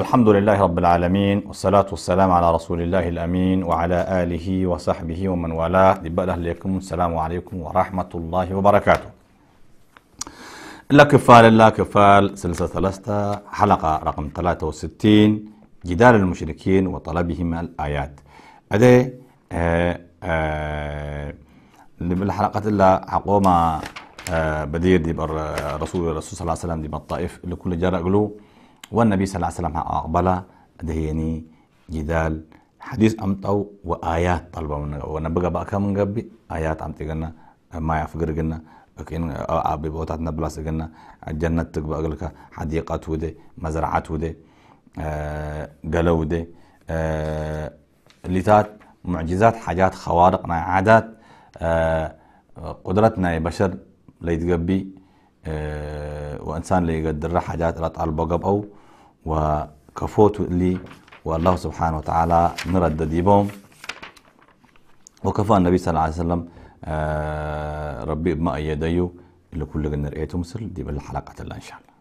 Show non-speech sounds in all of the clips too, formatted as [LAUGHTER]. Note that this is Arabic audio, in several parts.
الحمد لله رب العالمين والصلاة والسلام على رسول الله الأمين وعلى آله وصحبه ومن والاه دبال لكم السلام عليكم ورحمة الله وبركاته لا كفال لا كفال سلسلة ثلاثة حلقة رقم 63 جدال المشركين وطلبهم الآيات أدي أه أه بالحلقة اللي حقوما أه بدير دي آه، رسول الرسول صلى الله عليه وسلم دي اللي كل جرى قلوه والنبي صلى الله عليه وسلم أقبل دهيني جدال حديث أمطو وآيات طلبة من ونبقى بقى من قبل آيات أمطي قلنا ما يفقر قلنا لكن آه، أبي بوتات نبلاس قلنا الجنة تقبل لك حديقات ودي مزرعات ودي آه، قلو ودي آه، لتات معجزات حاجات خوارق ناي عادات قدرتنا يا بشر ليتقبي وإنسان ليقدر حاجات لا طالبه أو وكفوت لي والله سبحانه وتعالى نرد يبوم وكفى النبي صلى الله عليه وسلم آه، ربي بما أيديو اللي كل رأيته مسل دي بالحلقة الله إن شاء الله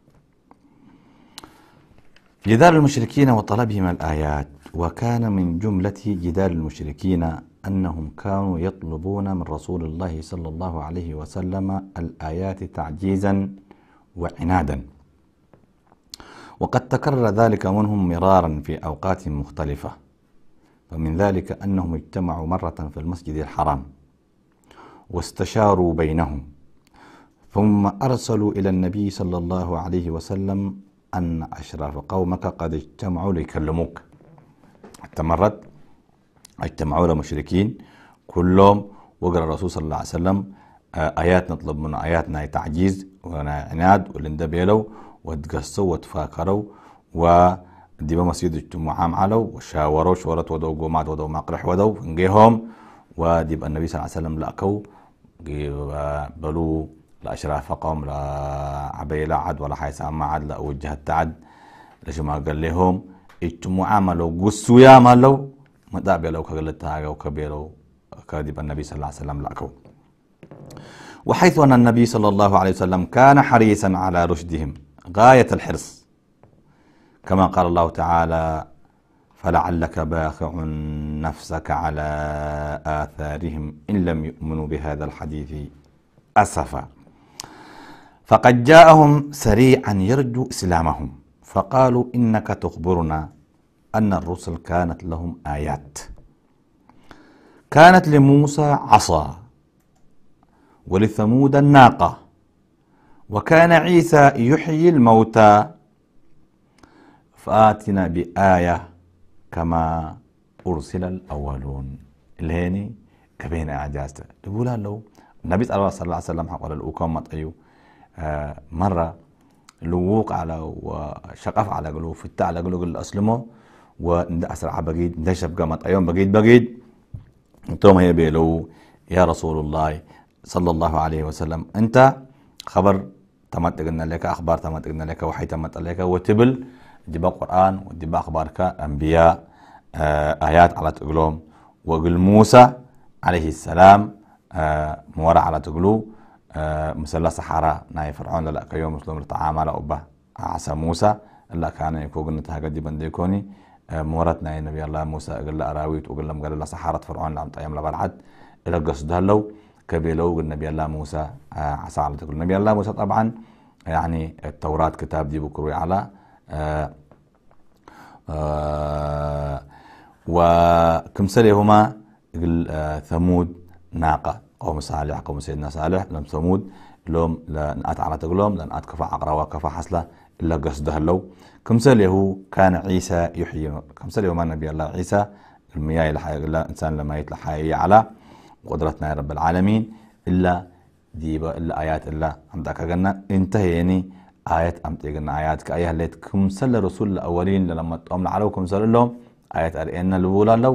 جدال المشركين وطلبهم الآيات وكان من جملة جدال المشركين أنهم كانوا يطلبون من رسول الله صلى الله عليه وسلم الآيات تعجيزا وعنادا وقد تكرر ذلك منهم مرارا في أوقات مختلفة فمن ذلك أنهم اجتمعوا مرة في المسجد الحرام واستشاروا بينهم ثم أرسلوا إلى النبي صلى الله عليه وسلم أن أشراف قومك قد اجتمعوا ليكلموك حتى مرت اجتمعوا لمشركين كلهم وقرأ الرسول صلى الله عليه وسلم آه، آيات نطلب من آياتنا تعجيز وعناد ولندا بيلو وتقصوا وتفاكروا وديما مسجد اجتماع علو وشاوروا شورت ودو قومات ودو مقرح ودو نجيهم وديب النبي صلى الله عليه وسلم لأكو بلو لأشراف قوم لا عبيلة عد ولا أما عد لا وجه التعد لشما قال لهم اجتماع مالو قسوا يا مالو ما دابلو كغلتها وكبيرو كذب النبي صلى الله عليه وسلم لأكو وحيث أن النبي صلى الله عليه وسلم كان حريصا على رشدهم غاية الحرص كما قال الله تعالى فلعلك باخع نفسك على آثارهم إن لم يؤمنوا بهذا الحديث أسفا فقد جاءهم سريعا يرجو إسلامهم فقالوا إنك تخبرنا أن الرسل كانت لهم آيات كانت لموسى عصا ولثمود الناقة وكان عيسى يحيي الموتى فآتنا بآية كما أرسل الأولون الهيني كبين أعجازته تقول له النبي صلى الله عليه وسلم قال له كم مطعيو آه، مرة لووق على وشقف على قلو فتا على قلو قل أسلمه أسرع بقيد ندشف قامت أيوم بقيد بقيد انتم هي بيلو يا رسول الله صلى الله عليه وسلم أنت خبر تمت قلنا لك أخبار تمت قلنا لك وحي تمت لك وتبل دبا قرآن ودبا أخبارك أنبياء آه، آيات على تقلوم وقل موسى عليه السلام آه، مورا على تقلو آه، مسلا صحراء ناي فرعون لا كيوم مسلم الطعام على أبا عسى موسى لا كان يكون قلنا هكا دي بنديكوني مورت ناي نبي الله موسى قال له أراويت وقل لم قال له صحارة فرعون لعم طيام لبرعد إلى قصدها لو كبيلو قلنا آه، الله موسى عصا على تقول نبي الله موسى طبعا يعني التوراة كتاب دي بكروي على آه، آه، وكم آآ وكمسلي هما ثمود ناقة قوم صالح قوم سيدنا صالح لم ثمود لهم أت على تقلهم أت كفى عقرا وكفى حصلة إلا قصده لو كم هو كان عيسى يحيي كم كمسلي هما نبي الله عيسى المياه الحياة إلا إنسان لما يتلحى على قدرتنا يا رب العالمين إلا ديبا إلا آيات إلا أمدا كغنا انتهيني آيات أم تيغنا آيات كأيها اللي تكم سل رسول الأولين لما تقوم لعلوكم سل لهم آيات أرئينا لولا لو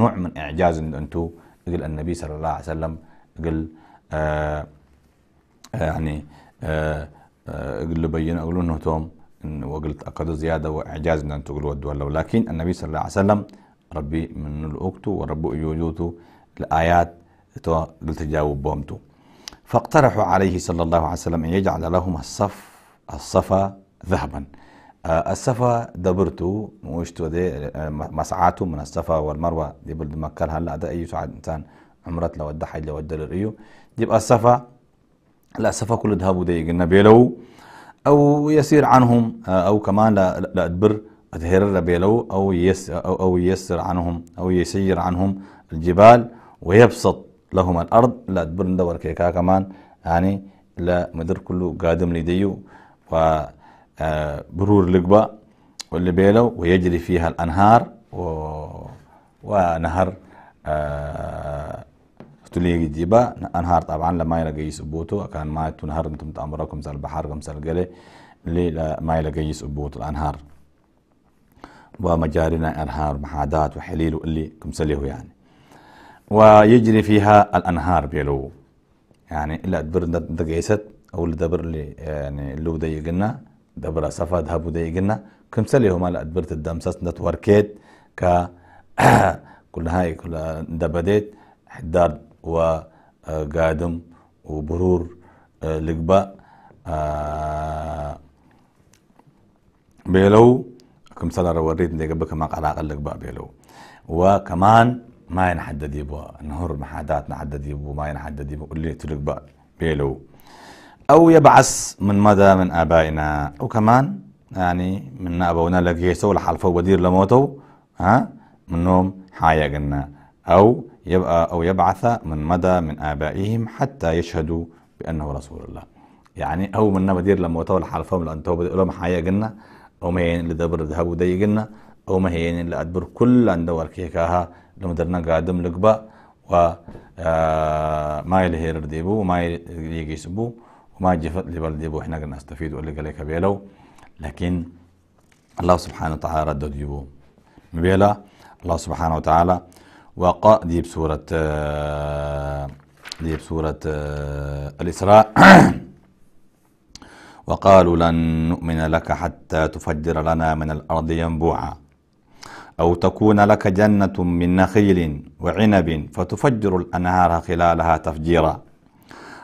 نوع من إعجاز إن أنتو قل النبي صلى الله عليه وسلم قل آه, آه، يعني آه آه قل بين أقول إن وقلت أقدر زيادة وإعجاز أن قلوا الدول لو لكن النبي صلى الله عليه وسلم ربي من الأكتو وربي يوجوتو الآيات لتجاوب بومتو فاقترحوا عليه صلى الله عليه وسلم أن يجعل لهم الصف الصفا ذهبا آه، الصفا دبرتو وشتو دي آه، مسعاته من الصفا والمروة دي بلد مكة هلا ده أي سعد إنسان عمرت لو حج لو الدلريو جيب الصفا لا الصفا كل ذهبوا دي قلنا بيلو أو يسير عنهم آه، أو كمان لا, لا أدبر اظهر بيلو أو يس أو, أو يسر عنهم أو يسير عنهم الجبال ويبسط لهم الأرض لا تبرن دور كيكا كمان يعني لا مدر كله قادم لديو و آه، برور لقبة واللي بيلو ويجري فيها الأنهار و... ونهر آه تليق جيبا أنهار طبعا لما يلقى يسبوتو كان ما تنهر انتم تأمركم زي البحر كم زي القلي ما يلقى يسبوت الأنهار ومجارينا أنهار محادات وحليل واللي كم سليه يعني ويجري فيها الأنهار بيلو يعني إلا دبر دقيست أو دبر اللي يعني اللو ديقنا دبر سفا ذهبوا ديقنا كم سلي هما الادبر الدم الدمسس نت وركيت ك [COUGHS] كل هاي كل دبديت حداد وقادم آه، وبرور آه، لقبا آه، بيلو كم سلا روريت ديقبك ما قلاق لقبا بيلو وكمان ما ينحدد يبو نهر محادات نحدد يبو ما ينحدد يبو اللي تلك بقى بيلو أو يبعث من مدى من آبائنا وكمان يعني من أبونا لقيسو لحلفة ودير لموتو ها منهم حايا قلنا أو يبقى أو يبعث من مدى من آبائهم حتى يشهدوا بأنه رسول الله يعني أو من بدير لموتو لحلفو لأن لهم حايا قلنا أو ما اللي دبر ذهبوا دي قلنا أو ما اللي أدبر كل أن دور كيكاها لما درنا قادم لقبا و آه، ما يلي هير ديبو وما يلي سبو وما جفت لبل ديبو احنا قلنا نستفيد ولا قال بيلو لكن الله سبحانه وتعالى رد ديبو مبيلا الله سبحانه وتعالى وقا ديب سورة آه، ديب سورة آه، الإسراء [COUGHS] وقالوا لن نؤمن لك حتى تفجر لنا من الأرض ينبوعا أو تكون لك جنة من نخيل وعنب فتفجر الأنهار خلالها تفجيرا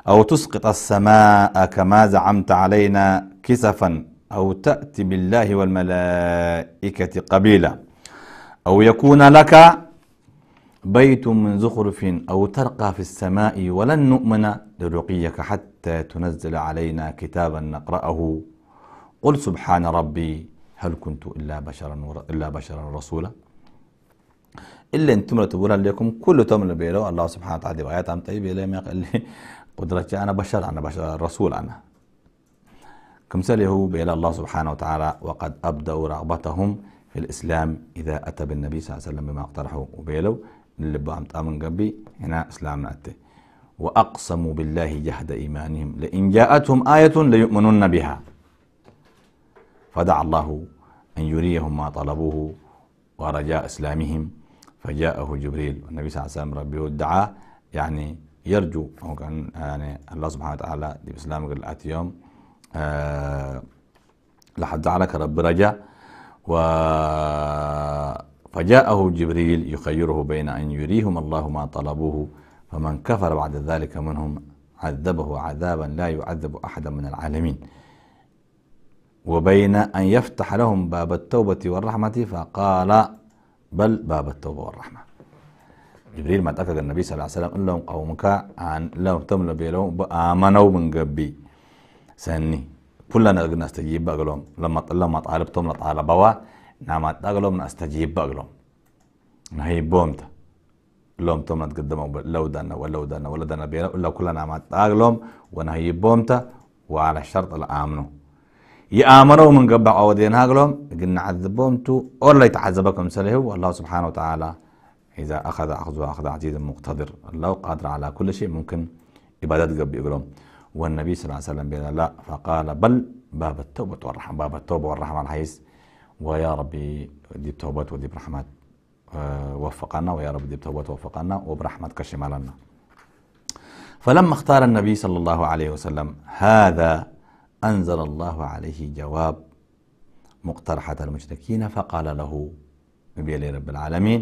أو تسقط السماء كما زعمت علينا كسفا أو تأتي بالله والملائكة قبيلا أو يكون لك بيت من زخرف أو ترقى في السماء ولن نؤمن لرقيك حتى تنزل علينا كتابا نقرأه قل سبحان ربي هل كنت إلا بشرا إلا بشرا رسولا إلا أن تمر تقول لكم كل تمر بيلو الله سبحانه وتعالى بآيات عم طيب لما قال لي قدرت أنا بشر أنا بشر رسول أنا كم سأله بيلا الله سبحانه وتعالى وقد أبدوا رغبتهم في الإسلام إذا أتى بالنبي صلى الله عليه وسلم بما اقترحه وبيلو اللي بعم تأمن قبي هنا إسلام أتى وأقسموا بالله جهد إيمانهم لئن جاءتهم آية ليؤمنن بها فدعا الله أن يريهم ما طلبوه ورجاء إسلامهم فجاءه جبريل والنبي صلى الله عليه وسلم ربه ادعاه يعني يرجو أو كان يعني الله سبحانه وتعالى بإسلام قال آتي يوم أه لحد جعلك رب رجاء و فجاءه جبريل يخيره بين أن يريهم الله ما طلبوه فمن كفر بعد ذلك منهم عذبه عذابا لا يعذب أحدا من العالمين وبين أن يفتح لهم باب التوبة والرحمة فقال بل باب التوبة والرحمة جبريل ما تأكد النبي صلى الله عليه وسلم قال لهم قومك عن لهم تمل بيلهم بآمنوا من قبي سني كلنا قلنا استجيب بقلهم لما لما طالبتم لطالبوا نعم تقلهم نستجيب بقلهم نهي بومت لهم تم نتقدموا لو دنا ولو دنا ولا دنا بيلا إلا كلنا ما تقلهم ونهي بومت وعلى الشرط الآمنوا يأمروا من قبع أو دين هاقلهم قلنا عذبهم تو ولا يتعذبكم سليه والله سبحانه وتعالى إذا أخذ أخذ أخذ عزيز مقتدر الله قادر على كل شيء ممكن إبادات قبع يقولهم والنبي صلى الله عليه وسلم بينا لا فقال بل باب التوبة والرحمة باب التوبة والرحمة الحيث ويا ربي دي التوبة ودي برحمات آه، وفقنا ويا رب دي بتوبة وفقنا وبرحمتك شمالنا فلما اختار النبي صلى الله عليه وسلم هذا أنزل الله عليه جواب مقترحة المشركين فقال له لي رب العالمين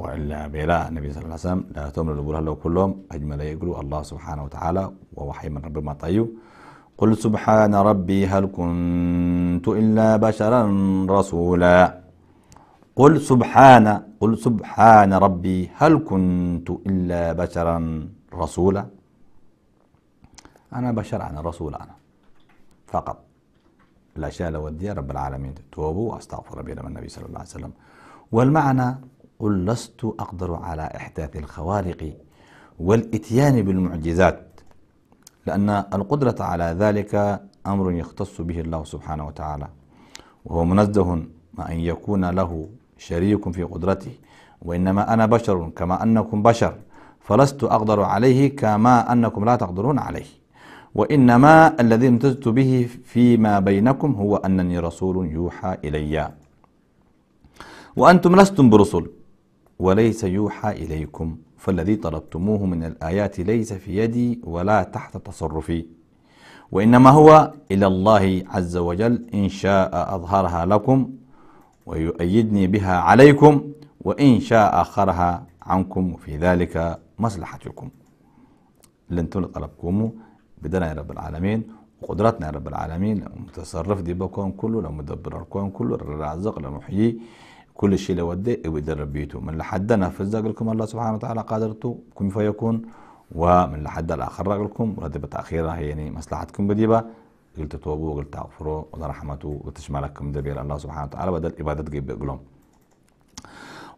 وإلا بلا النبي صلى الله عليه وسلم لا تؤمن لبولها لو كلهم أجمل يقولوا الله سبحانه وتعالى ووحي من رب ما طيب قل سبحان ربي هل كنت إلا بشرا رسولا قل سبحان قل سبحان ربي هل كنت إلا بشرا رسولا أنا بشر أنا رسول أنا فقط لا شال رب العالمين توبوا واستغفر ربي من النبي صلى الله عليه وسلم والمعنى قل لست أقدر على إحداث الخوارق والإتيان بالمعجزات لأن القدرة على ذلك أمر يختص به الله سبحانه وتعالى وهو منزه ما أن يكون له شريك في قدرته وإنما أنا بشر كما أنكم بشر فلست أقدر عليه كما أنكم لا تقدرون عليه وإنما الذي امتزجت به فيما بينكم هو أنني رسول يوحى إلي وأنتم لستم برسل وليس يوحى إليكم فالذي طلبتموه من الآيات ليس في يدي ولا تحت تصرفي وإنما هو إلى الله عز وجل إن شاء أظهرها لكم ويؤيدني بها عليكم وإن شاء أخرها عنكم في ذلك مصلحتكم لن طلبكم بدنا يا رب العالمين وقدرتنا يا رب العالمين متصرف دي بكون كله لو مدبر الكون كله الرازق لو محيي كل شيء لو ودي ويدرب إيه بيته من لحدنا فزق لكم الله سبحانه وتعالى قادرته كن فيكون ومن لحد الآخر لكم بتاخيرها هي يعني مصلحتكم بديبة قلت توبوا قلت تغفروا ولا رحمته قلت شمالكم دبير الله سبحانه وتعالى بدل إبادة جيب لهم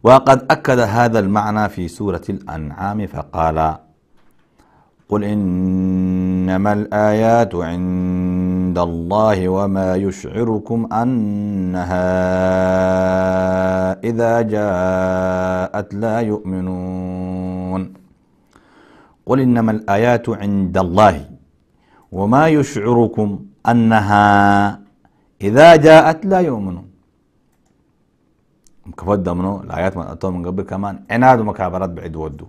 وقد أكد هذا المعنى في سورة الأنعام فقال قل إنما الآيات عند الله وما يشعركم أنها إذا جاءت لا يؤمنون قل إنما الآيات عند الله وما يشعركم أنها إذا جاءت لا يؤمنون كفد منه الآيات من أتوا من قبل كمان عناد ومكابرات بعد ودو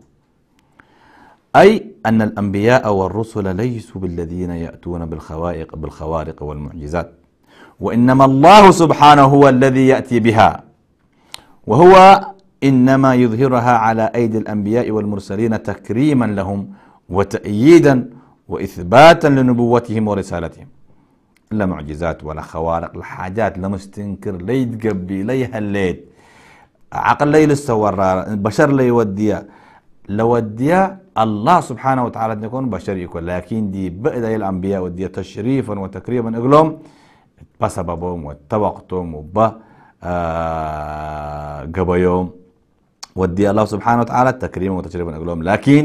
أي أن الأنبياء والرسل ليسوا بالذين يأتون بالخوائق بالخوارق والمعجزات وإنما الله سبحانه هو الذي يأتي بها وهو إنما يظهرها على أيدي الأنبياء والمرسلين تكريما لهم وتأييدا وإثباتا لنبوتهم ورسالتهم لا معجزات ولا خوارق الحاجات لا مستنكر لا يتقبي لا يهليت عقل لا يلسه بشر لا يوديها لوديها الله سبحانه وتعالى نكون بشر يكون لكن دي بأدى الأنبياء ودي تشريفا وتكريما إغلهم بسببهم وتوقتهم وب آه، قبيهم ودي الله سبحانه وتعالى تكريما وتشريفا إغلهم لكن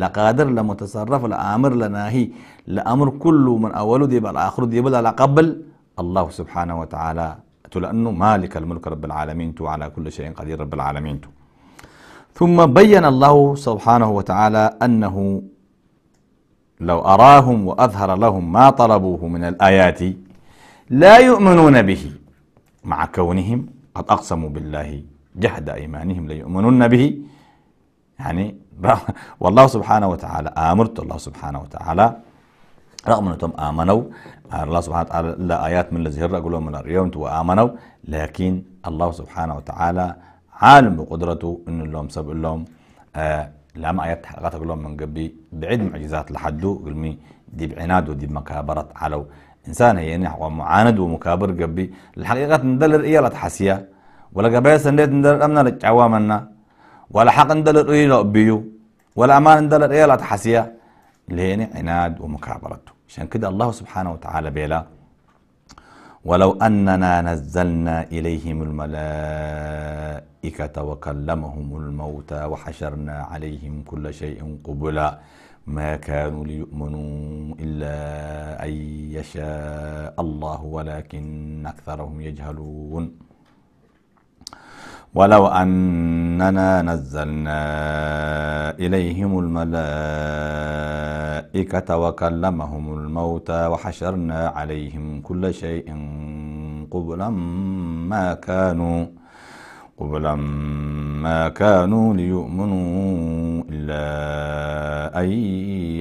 لقادر لمتصرف لآمر لناهي لأمر كله من أوله دي بالآخر دي بدأ قبل الله سبحانه وتعالى لأنه مالك الملك رب العالمين تو على كل شيء قدير رب العالمين تو ثم بين الله سبحانه وتعالى أنه لو أراهم وأظهر لهم ما طلبوه من الآيات لا يؤمنون به مع كونهم قد أقسموا بالله جهد أيمانهم ليؤمنون به يعني [LAUGHS] والله سبحانه وتعالى آمرت الله سبحانه وتعالى رغم أنهم آمنوا الله سبحانه وتعالى لا آيات من الذي هرق لهم من اليوم وآمنوا لكن الله سبحانه وتعالى عالم بقدرته انه لهم سب لهم آه، لا لما ايات حلقاتك لهم من قبي بعيد معجزات لحدو قلمي دي بعناد ودي مكابرة علو انسان هي يعني معاند ومكابر قبي الحقيقة ندلر ايه لا تحسيا ولا قبل سنديت ندلر امنا لجعوامنا ولا حق ندلر ايه بيو ولا امان ندلر ايه لا تحسيا اللي هي عناد ومكابرته عشان كده الله سبحانه وتعالى بيلا ولو أننا نزلنا إليهم الملائكة وكلمهم الموتى وحشرنا عليهم كل شيء قبلا ما كانوا ليؤمنوا إلا أن يشاء الله ولكن أكثرهم يجهلون ولو أننا نزلنا إليهم الملائكة وكلمهم الموتى وحشرنا عليهم كل شيء قبلا ما كانوا قبلا ما كانوا ليؤمنوا إلا أن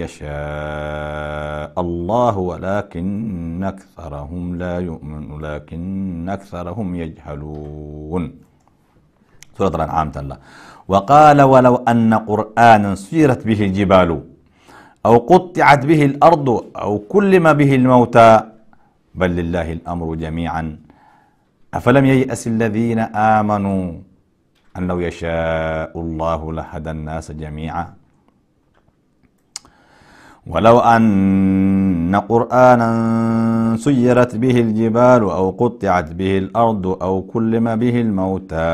يشاء الله ولكن أكثرهم لا يؤمن لكن أكثرهم يجهلون سورة الأنعام تلا وقال ولو أن قرآنا سيرت به الجبال أو قطعت به الأرض أو كلم به الموتى بل لله الأمر جميعا أفلم ييأس الذين آمنوا أن لو يشاء الله لهدى الناس جميعا ولو أن قرآنا سيرت به الجبال أو قطعت به الأرض أو كلم به الموتى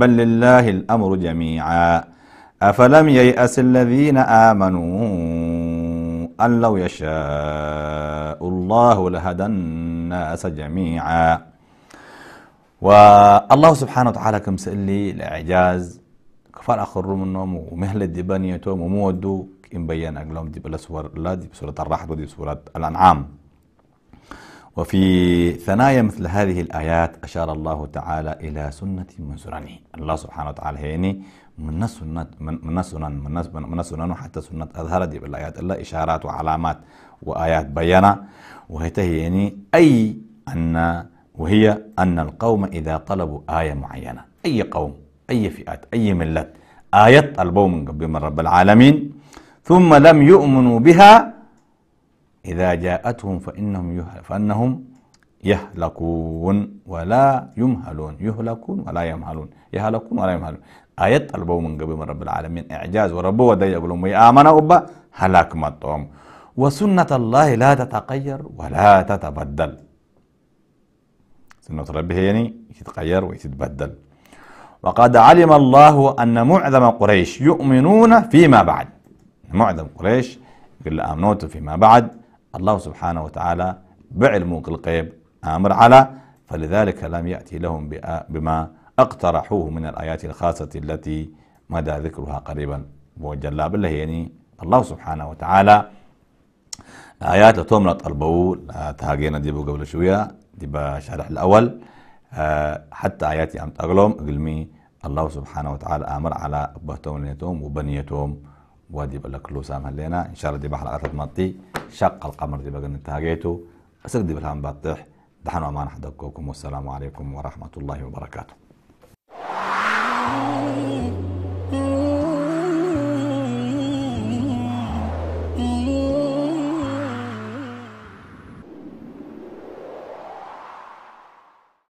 بل لله الأمر جميعا أفلم ييأس الذين آمنوا أن لو يشاء الله لهدى الناس جميعا والله سبحانه وتعالى كم سألي لإعجاز كفار أخر منهم ومهل الدبانيتهم ومودو إن بيان أقلهم دي بلا سورة الرحب ودي بسورة الأنعام وفي ثنايا مثل هذه الآيات أشار الله تعالى إلى سنة من سننه الله سبحانه وتعالى هيني من سنة من سنن من سنن حتى سنة أظهر دي بالآيات إلا إشارات وعلامات وآيات بيانة وهي يعني أي أن وهي أن القوم إذا طلبوا آية معينة أي قوم أي فئات أي ملة آية طلبوا من رب العالمين ثم لم يؤمنوا بها إذا جاءتهم فإنهم فأنهم يهلكون ولا يمهلون يهلكون ولا يمهلون يهلكون ولا يمهلون آيات طلبوا من قبل من رب العالمين إعجاز وربوا ودي لهم آمن أبا هلاك مطعم وسنة الله لا تتغير ولا تتبدل سنة ربه يعني يتغير ويتبدل وقد علم الله أن معظم قريش يؤمنون فيما بعد معظم قريش قل آمنوت فيما بعد الله سبحانه وتعالى بعلمه القيب آمر على فلذلك لم يأتي لهم بما اقترحوه من الآيات الخاصة التي مدى ذكرها قريبا وجل بالله يعني الله سبحانه وتعالى آيات لتوم البو تهاجينا ديبو قبل شوية ديبا شرح الأول آه، حتى آياتي أم تغلوم قلمي الله سبحانه وتعالى أمر على أبهتهم وبنيتهم وادي بقول لك لو سام هلينا ان شاء الله دي بحر عرفت مطي شق القمر دي بقى انتهاجيته اسك دي بالهم بطيح دحنا ما نحدقكم والسلام عليكم ورحمه الله وبركاته